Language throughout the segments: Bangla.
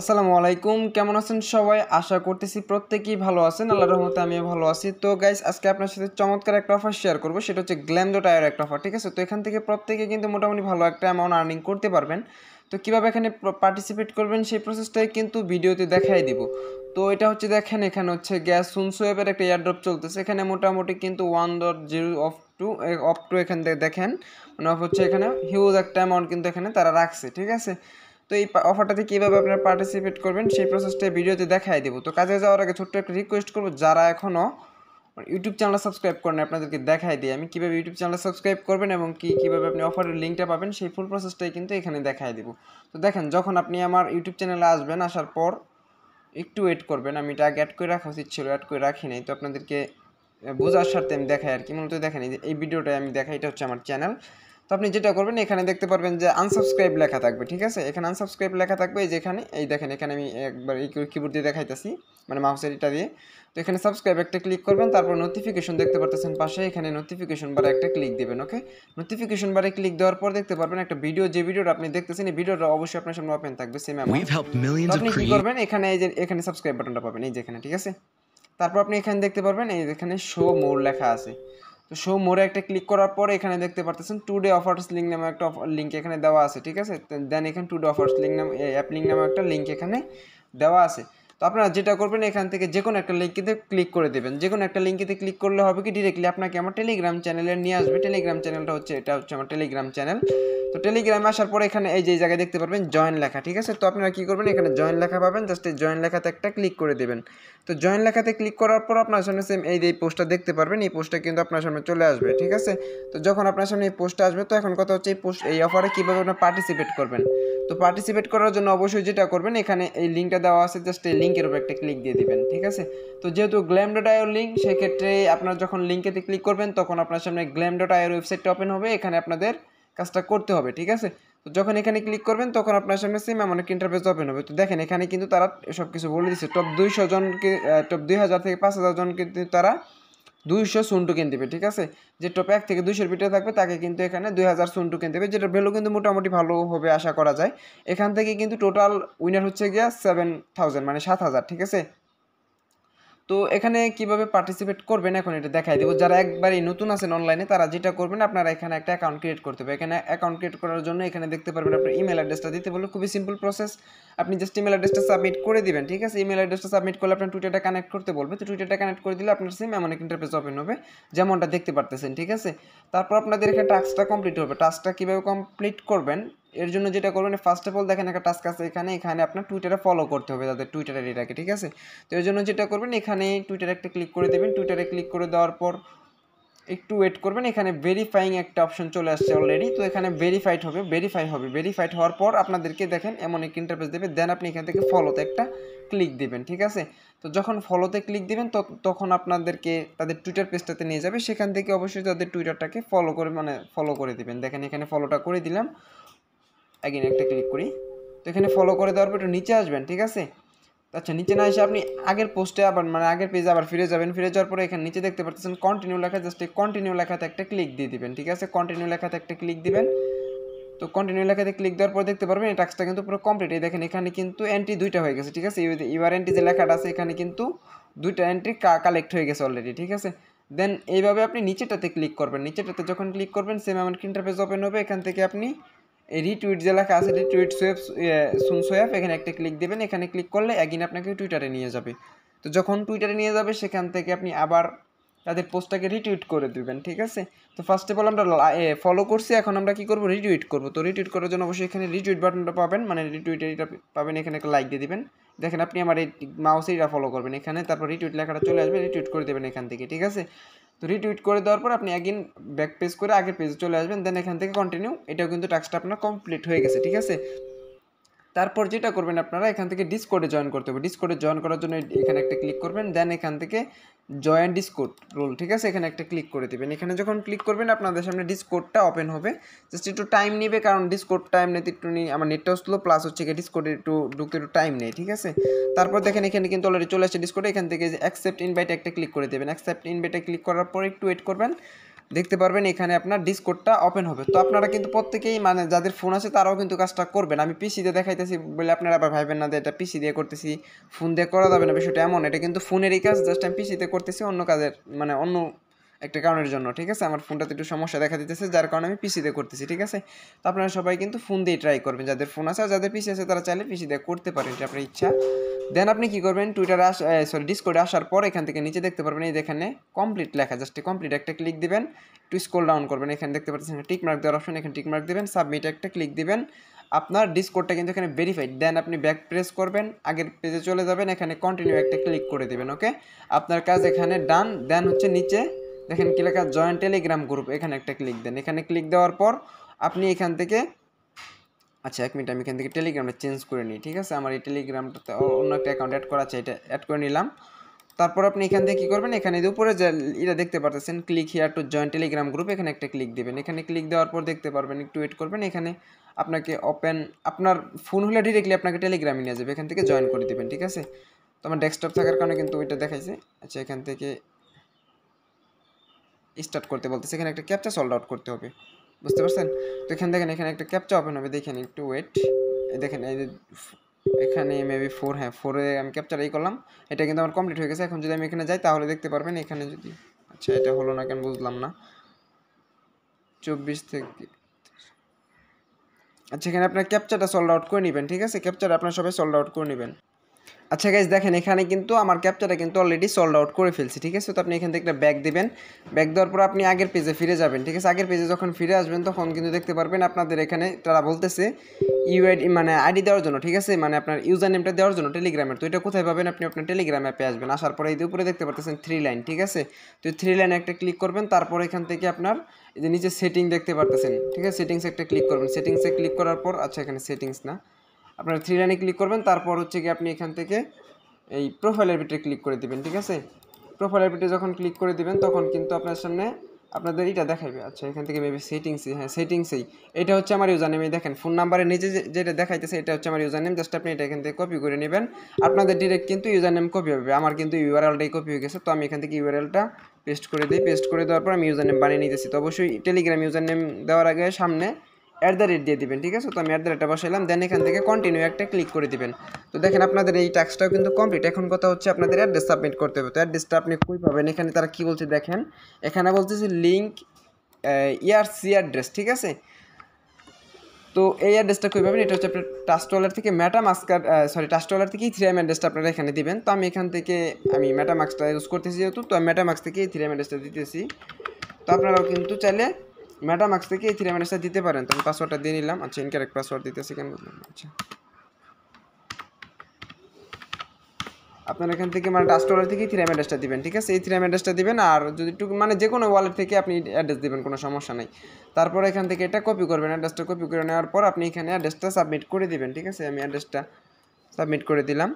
আসসালামু আলাইকুম কেমন আছেন সবাই আশা করতেছি প্রত্যেকেই ভালো আছেন আল্লাহ রহমতে আমিও ভালো আছি তো গাইস আজকে আপনার সাথে চমৎকার একটা অফার শেয়ার করবো সেটা হচ্ছে গ্ল্যামডো টায়ার একটা অফার ঠিক আছে তো এখান থেকে প্রত্যেকে কিন্তু মোটামুটি ভালো একটা অ্যামাউন্ট আর্নিং করতে পারবেন তো কীভাবে এখানে পার্টিসিপেট করবেন সেই প্রসেসটাই কিন্তু ভিডিওতে দেখাই দিব তো এটা হচ্ছে দেখেন এখানে হচ্ছে গ্যাস সুনসু অ্যাপের একটা এয়ারড্রপ চলতেছে এখানে মোটামুটি কিন্তু one dot zero of two of two এখান থেকে দেখেন মানে হচ্ছে এখানে হিউজ একটা অ্যামাউন্ট কিন্তু এখানে তারা রাখছে ঠিক আছে তো এই অফারটাতে কীভাবে আপনারা পার্টিসিপেট করবেন সেই প্রসেসটা ভিডিওতে দেখাই দেবো তো কাজে যাওয়ার আগে ছোট্ট একটা রিকোয়েস্ট করবো যারা এখনও ইউটিউব চ্যানেল সাবস্ক্রাইব করেন আপনাদেরকে দেখাই দিই আমি কীভাবে ইউটিউব চ্যানেল সাবস্ক্রাইব করবেন এবং কী কীভাবে আপনি অফারের লিঙ্কটা পাবেন সেই ফুল প্রসেসটাই কিন্তু এখানে দেখাই দেবো তো দেখেন যখন আপনি আমার ইউটিউব চ্যানেলে আসবেন আসার পর একটু ওয়েট করবেন আমি এটা আগে অ্যাড করে রাখা উচিত ছিল অ্যাড করে রাখি নাই তো আপনাদেরকে বোঝার স্বার্থে আমি দেখাই আর কি মূলত দেখেন এই ভিডিওটাই আমি দেখাই এটা হচ্ছে আমার চ্যানেল তো আপনি যেটা করবেন এখানে দেখতে পারবেন যে আনসাবস্ক্রাইব লেখা থাকবে ঠিক আছে এখানে আনসাবস্ক্রাইব লেখা থাকবে এই যেখানে এই দেখেন এখানে আমি একবার এই কিবোর্ড দিয়ে দেখাইতেছি মানে মাউসের এটা দিয়ে তো এখানে সাবস্ক্রাইব একটা ক্লিক করবেন তারপর নোটিফিকেশন দেখতে পারতেছেন পাশে এখানে নোটিফিকেশন বারে একটা ক্লিক দেবেন ওকে নোটিফিকেশন বারে ক্লিক দেওয়ার পর দেখতে পারবেন একটা ভিডিও যে ভিডিওটা আপনি দেখতেছেন এই ভিডিওটা অবশ্যই আপনার সামনে ওপেন থাকবে সেম আপনি কি করবেন এখানে এই যে এখানে সাবস্ক্রাইব বাটনটা পাবেন এই যেখানে ঠিক আছে তারপর আপনি এখানে দেখতে পারবেন এই এখানে শো মোর লেখা আছে তো শো মোড়ে একটা ক্লিক করার পরে এখানে দেখতে পারতেছেন টু ডে অফার্স লিঙ্ক নামে একটা লিঙ্ক এখানে দেওয়া আছে ঠিক আছে দেন এখানে টু ডে অফার্স লিঙ্ক নাম অ্যাপ লিঙ্ক নামে একটা লিঙ্ক এখানে দেওয়া আছে তো আপনারা যেটা করবেন এখান থেকে যে কোনো একটা লিঙ্কিতে ক্লিক করে দেবেন যে কোনো একটা লিঙ্কিতে ক্লিক করলে হবে কি ডিরেক্টলি আপনাকে আমার টেলিগ্রাম চ্যানেলে নিয়ে আসবে টেলিগ্রাম চ্যানেলটা হচ্ছে এটা হচ্ছে আমার টেলিগ্রাম চ্যানেল তো টেলিগ্রামে আসার পরে এখানে এই যে জায়গায় দেখতে পারবেন জয়েন লেখা ঠিক আছে তো আপনারা কী করবেন এখানে জয়েন লেখা পাবেন জাস্ট এই জয়েন লেখাতে একটা ক্লিক করে দেবেন তো জয়েন লেখাতে ক্লিক করার পর আপনার সামনে সেম এই যে পোস্টটা দেখতে পারবেন এই পোস্টটা কিন্তু আপনার সামনে চলে আসবে ঠিক আছে তো যখন আপনার সামনে এই পোস্টটা আসবে তো এখন কথা হচ্ছে এই পোস্ট এই অফারে কীভাবে আপনার পার্টিসিপেট করবেন তো পার্টিসিপেট করার জন্য অবশ্যই যেটা করবেন এখানে এই লিঙ্কটা দেওয়া আছে জাস্ট এই লিঙ্কের উপর একটা ক্লিক দিয়ে দিবেন ঠিক আছে তো যেহেতু গ্ল্যাম ডট আইওর লিঙ্ক সেক্ষেত্রে আপনারা যখন লিঙ্কেতে ক্লিক করবেন তখন আপনার সামনে গ্ল্যাম ডট আইওর ওয়েবসাইটটা ওপেন হবে এখানে আপনাদের কাজটা করতে হবে ঠিক আছে তো যখন এখানে ক্লিক করবেন তখন আপনার সামনে সেম এমন একটা ইন্টারফেস ওপেন হবে তো দেখেন এখানে কিন্তু তারা সব কিছু বলে দিচ্ছে টপ দুইশো জনকে টপ দুই হাজার থেকে পাঁচ হাজার জনকে তারা দুইশো সুন্টু কিনতে দেবে ঠিক আছে যে টপ এক থেকে দুইশোর ভিতরে থাকবে তাকে কিন্তু এখানে দুই হাজার সুন্টু কিনতে দেবে যেটা ভ্যালু কিন্তু মোটামুটি ভালো হবে আশা করা যায় এখান থেকে কিন্তু টোটাল উইনার হচ্ছে গিয়া সেভেন থাউজেন্ড মানে সাত হাজার ঠিক আছে তো এখানে কিভাবে পার্টিসিপেট করবেন এখন এটা দেখাই দেবো যারা একবারই নতুন আছেন অনলাইনে তারা যেটা করবেন আপনারা এখানে একটা অ্যাকাউন্ট ক্রিয়েট করতে হবে এখানে অ্যাকাউন্ট ক্রিয়েট করার জন্য এখানে দেখতে পারবেন আপনার ইমেল অ্যাড্রেসটা দিতে বললে খুবই সিম্পল প্রসেস আপনি জাস্ট ইমেল অ্যাড্রেসটা সাবমিট করে দিবেন ঠিক আছে ইমেল অ্যাড্রেসটা সাবমিট করলে আপনার টুইটারটা কানেক্ট করতে বলবে তো টুইটারটা কানেক্ট করে দিলে আপনার সিম এমন একটা ইন্টারফেস ওপেন হবে যেমনটা দেখতে পারতেছেন ঠিক আছে তারপর আপনাদের এখানে টাস্কটা কমপ্লিট হবে টাস্কটা কীভাবে কমপ্লিট করবেন এর জন্য যেটা করবেন ফার্স্ট অফ অল দেখেন একটা টাস্ক আছে এখানে এখানে আপনার টুইটারে ফলো করতে হবে তাদের টুইটারের এটাকে ঠিক আছে তো এর জন্য যেটা করবেন এখানে টুইটারে একটা ক্লিক করে দেবেন টুইটারে ক্লিক করে দেওয়ার পর একটু ওয়েট করবেন এখানে ভেরিফাইং একটা অপশন চলে আসছে অলরেডি তো এখানে ভেরিফাইড হবে ভেরিফাই হবে ভেরিফাইড হওয়ার পর আপনাদেরকে দেখেন এমন এক ইন্টারফেস দেবে দেন আপনি এখান থেকে ফলোতে একটা ক্লিক দিবেন ঠিক আছে তো যখন ফলোতে ক্লিক দিবেন তখন আপনাদেরকে তাদের টুইটার পেজটাতে নিয়ে যাবে সেখান থেকে অবশ্যই তাদের টুইটারটাকে ফলো করে মানে ফলো করে দিবেন দেখেন এখানে ফলোটা করে দিলাম এগেন একটা ক্লিক করি তো এখানে ফলো করে দেওয়ার পর একটু নিচে আসবেন ঠিক আছে আচ্ছা নিচে না এসে আপনি আগের পোস্টে আবার মানে আগের পেজে আবার ফিরে যাবেন ফিরে যাওয়ার পরে এখানে নিচে দেখতে পাচ্ছেন কন্টিনিউ লেখা জাস্ট এই কন্টিনিউ লেখাতে একটা ক্লিক দিয়ে দিবেন ঠিক আছে কন্টিনিউ লেখাতে একটা ক্লিক দিবেন তো কন্টিনিউ লেখাতে ক্লিক দেওয়ার পর দেখতে পারবেন এই টাস্কটা কিন্তু পুরো কমপ্লিট এই দেখেন এখানে কিন্তু এন্ট্রি দুইটা হয়ে গেছে ঠিক আছে ইউআর এন্ট্রি যে লেখাটা আছে এখানে কিন্তু দুইটা এন্ট্রি কালেক্ট হয়ে গেছে অলরেডি ঠিক আছে দেন এইভাবে আপনি নিচেটাতে ক্লিক করবেন নিচেটাতে যখন ক্লিক করবেন সেম আমার ইন্টারফেস ওপেন হবে এখান থেকে আপনি রিটুইট যে লেখা আছে রিটুইট সোয়েব সুন সোয়েব এখানে একটা ক্লিক দেবেন এখানে ক্লিক করলে একদিন আপনাকে টুইটারে নিয়ে যাবে তো যখন টুইটারে নিয়ে যাবে সেখান থেকে আপনি আবার তাদের পোস্টটাকে রিটুইট করে দেবেন ঠিক আছে তো ফার্স্ট অফ অল আমরা ফলো করছি এখন আমরা কি করবো রিটুইট করবো তো রিটুইট করার জন্য অবশ্যই এখানে রিটুইট বাটনটা পাবেন মানে রিটুইট এটা পাবেন এখানে একটা লাইক দিয়ে দেবেন দেখেন আপনি আমার এই মাউসে এটা ফলো করবেন এখানে তারপর রিটুইট লেখাটা চলে আসবে রিটুইট করে দেবেন এখান থেকে ঠিক আছে তো রিটুইট করে দেওয়ার পর আপনি একদিন ব্যাক পেজ করে আগের পেজে চলে আসবেন দেন এখান থেকে কন্টিনিউ এটাও কিন্তু টাস্কটা আপনার কমপ্লিট হয়ে গেছে ঠিক আছে তারপর যেটা করবেন আপনারা এখান থেকে ডিসকোডে জয়েন করতে হবে ডিসকোডে জয়েন করার জন্য এখানে একটা ক্লিক করবেন দেন এখান থেকে জয়েন ডিসকোড রোল ঠিক আছে এখানে একটা ক্লিক করে দেবেন এখানে যখন ক্লিক করবেন আপনাদের সামনে ডিসকোডটা ওপেন হবে জাস্ট একটু টাইম নেবে কারণ ডিসকোড টাইম নিতে একটু নিই আমার নেটটাও স্লো প্লাস হচ্ছে গিয়ে ডিসকোডে একটু ঢুকে একটু টাইম নেই ঠিক আছে তারপর দেখেন এখানে কিন্তু অলরেডি চলে আসছে ডিসকোডে এখান থেকে অ্যাকসেপ্ট ইনভাইট একটা ক্লিক করে দেবেন অ্যাকসেপ্ট ইনভাইটে ক্লিক করার পর একটু ওয়েট করবেন দেখতে পারবেন এখানে আপনার ডিসকোডটা ওপেন হবে তো আপনারা কিন্তু প্রত্যেকেই মানে যাদের ফোন আছে তারাও কিন্তু কাজটা করবেন আমি পিসিতে দেখাইতেছি বলে আপনারা আবার ভাইবেন না যে এটা পিসি দিয়ে করতেছি ফোন দিয়ে করা যাবে না বিষয়টা এমন এটা কিন্তু ফোনেরই কাজ জাস্ট আমি পিসিতে করতেছি অন্য কাজের মানে অন্য একটা কারণের জন্য ঠিক আছে আমার ফোনটাতে একটু সমস্যা দেখা দিতেছে যার কারণে আমি পিসিতে করতেছি ঠিক আছে তো আপনারা সবাই কিন্তু ফোন দিয়ে ট্রাই করবেন যাদের ফোন আছে আর যাদের পিসি আছে তারা চাইলে পিসি দিয়ে করতে পারেন এটা আপনার ইচ্ছা দেন আপনি কি করবেন টুইটারে আস সরি ডিসকোডে আসার পর এখান থেকে নিচে দেখতে পারবেন এই এখানে কমপ্লিট লেখা জাস্ট কমপ্লিট একটা ক্লিক দিবেন টু স্কোল ডাউন করবেন এখানে দেখতে পাচ্ছেন টিক মার্ক দেওয়ার অপশন এখানে টিক মার্ক দেবেন সাবমিট একটা ক্লিক দিবেন আপনার ডিসকোডটা কিন্তু এখানে ভেরিফাইড দেন আপনি ব্যাক প্রেস করবেন আগের পেজে চলে যাবেন এখানে কন্টিনিউ একটা ক্লিক করে দেবেন ওকে আপনার কাজ এখানে ডান দেন হচ্ছে নিচে দেখেন কি লেখা জয়েন্ট টেলিগ্রাম গ্রুপ এখানে একটা ক্লিক দেন এখানে ক্লিক দেওয়ার পর আপনি এখান থেকে আচ্ছা এক মিনিট আমি এখান থেকে টেলিগ্রামটা চেঞ্জ করে নিই ঠিক আছে আমার এই টেলিগ্রামটাতে অন্য একটা অ্যাকাউন্ট অ্যাড করা আছে এটা অ্যাড করে নিলাম তারপর আপনি এখান থেকে কী করবেন এখানে উপরে যে এটা দেখতে পারতেছেন click here to join Telegram group এখানে একটা ক্লিক দেবেন এখানে ক্লিক দেওয়ার পর দেখতে পারবেন একটু ওয়েট করবেন এখানে আপনাকে ওপেন আপনার ফোন হলে ডিরেক্টলি আপনাকে টেলিগ্রামে নিয়ে যাবে এখান থেকে জয়েন করে দেবেন ঠিক আছে তো আমার ডেস্কটপ থাকার কারণে কিন্তু ওইটা দেখাইছে আচ্ছা এখান থেকে স্টার্ট করতে বলতেছে এখানে একটা ক্যাপচা সল্ড আউট করতে হবে বুঝতে পারছেন তো এখানে দেখেন এখানে একটা ক্যাপচা ওপেন হবে দেখেন একটু ওয়েট দেখেন এই যে এখানে মেবি ফোর হ্যাঁ ফোরে আমি ক্যাপচার এই করলাম এটা কিন্তু আমার কমপ্লিট হয়ে গেছে এখন যদি আমি এখানে যাই তাহলে দেখতে পারবেন এখানে যদি আচ্ছা এটা হলো না কেন বুঝলাম না চব্বিশ থেকে আচ্ছা এখানে আপনার ক্যাপচারটা সল্ড আউট করে নেবেন ঠিক আছে ক্যাপচার আপনার সবাই সল্ড আউট করে নেবেন আচ্ছা গাইজ দেখেন এখানে কিন্তু আমার ক্যাপচারটা কিন্তু অলরেডি সল্ড আউট করে ফেলছি ঠিক আছে তো আপনি এখান থেকে একটা ব্যাগ দেবেন ব্যাগ দেওয়ার পর আপনি আগের পেজে ফিরে যাবেন ঠিক আছে আগের পেজে যখন ফিরে আসবেন তখন কিন্তু দেখতে পারবেন আপনাদের এখানে তারা বলতেছে ইউআইডি মানে আইডি দেওয়ার জন্য ঠিক আছে মানে আপনার ইউজার নেমটা দেওয়ার জন্য টেলিগ্রামের তো এটা কোথায় পাবেন আপনি আপনার টেলিগ্রাম অ্যাপে আসবেন আসার পরে এই উপরে দেখতে পারতেছেন থ্রি লাইন ঠিক আছে তো থ্রি লাইনে একটা ক্লিক করবেন তারপর এখান থেকে আপনার এই যে নিচে সেটিং দেখতে পারতেছেন ঠিক আছে সেটিংস একটা ক্লিক করবেন সেটিংসে ক্লিক করার পর আচ্ছা এখানে সেটিংস না আপনারা থ্রি লাইনে ক্লিক করবেন তারপর হচ্ছে কি আপনি এখান থেকে এই প্রোফাইলের ভিটে ক্লিক করে দিবেন ঠিক আছে প্রোফাইলের ভিটে যখন ক্লিক করে দিবেন তখন কিন্তু আপনার সামনে আপনাদের এটা দেখাবে আচ্ছা এখান থেকে মেবি সেটিংসই হ্যাঁ সেটিংসই এটা হচ্ছে আমার ইউজার নেম দেখেন ফোন নাম্বারের নিচে যেটা দেখাইতেছে এটা হচ্ছে আমার ইউজার নেম জাস্ট আপনি এটা এখান থেকে কপি করে নেবেন আপনাদের ডিরেক্ট কিন্তু ইউজার নেম কপি হবে আমার কিন্তু ইউআরএলটাই কপি হয়ে গেছে তো আমি এখান থেকে ইউআরএলটা পেস্ট করে দিই পেস্ট করে দেওয়ার পর আমি ইউজার নেম বানিয়ে নিতেছি তো অবশ্যই টেলিগ্রাম ইউজার নেম দেওয়ার আগে সামনে অ্যাট দ্য রেট দিয়ে দিবেন ঠিক আছে তো আমি অ্যাট দ্য রেটটা বসাইলাম দেন এখান থেকে কন্টিনিউ একটা ক্লিক করে দিবেন তো দেখেন আপনাদের এই টাস্কটাও কিন্তু কমপ্লিট এখন কথা হচ্ছে আপনাদের অ্যাড্রেস সাবমিট করতে হবে তো অ্যাড্রেসটা আপনি কই পাবেন এখানে তারা কী বলছে দেখেন এখানে বলতেছে লিঙ্ক ইয়ারসি সি অ্যাড্রেস ঠিক আছে তো এই অ্যাড্রেসটা কই পাবেন এটা হচ্ছে আপনার টাস্টওয়ালার থেকে ম্যাটা মাস্কার সরি টাস্টওয়ালার থেকেই থ্রি এম অ্যাড্রেসটা আপনারা এখানে দিবেন তো আমি এখান থেকে আমি ম্যাটা মাস্কটা ইউজ করতেছি যেহেতু তো ম্যাটা মাস্ক থেকে এই থ্রি এম অ্যাড্রেসটা দিতেছি তো আপনারাও কিন্তু চাইলে ম্যাডামাক্স থেকে এই থ্রি মাইনাসটা দিতে পারেন তো আমি পাসওয়ার্ডটা দিয়ে নিলাম আচ্ছা ইনকারেক্ট পাসওয়ার্ড দিতেছি কেন আচ্ছা আপনার এখান থেকে মানে ডাস্ট ওয়ালেট থেকে থ্রি অ্যাড্রেসটা দিবেন ঠিক আছে এই থ্রি অ্যাড্রেসটা দিবেন আর যদি টুকু মানে যে কোনো ওয়ালেট থেকে আপনি অ্যাড্রেস দেবেন কোনো সমস্যা নাই তারপর এখান থেকে এটা কপি করবেন অ্যাড্রেসটা কপি করে নেওয়ার পর আপনি এখানে অ্যাড্রেসটা সাবমিট করে দিবেন ঠিক আছে আমি অ্যাড্রেসটা সাবমিট করে দিলাম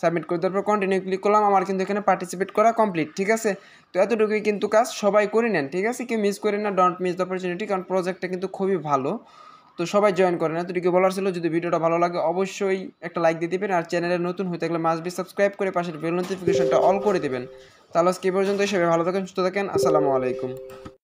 সাবমিট করে দেওয়ার পর কন্টিনিউ ক্লিক করলাম আমার কিন্তু এখানে পার্টিসিপেট করা কমপ্লিট ঠিক আছে তো এতটুকুই কিন্তু কাজ সবাই করে নেন ঠিক আছে কেউ মিস করেন না ডোন্ট মিস দ্য অপরচুনিটি কারণ প্রজেক্টটা কিন্তু খুবই ভালো তো সবাই জয়েন করেন এতটুকু বলার ছিল যদি ভিডিওটা ভালো লাগে অবশ্যই একটা লাইক দিয়ে দেবেন আর চ্যানেলে নতুন হয়ে থাকলে বি সাবস্ক্রাইব করে পাশের বেল নোটিফিকেশনটা অল করে দেবেন তাহলে আজকে পর্যন্ত সবাই ভালো থাকেন সুস্থ থাকেন আসসালামু আলাইকুম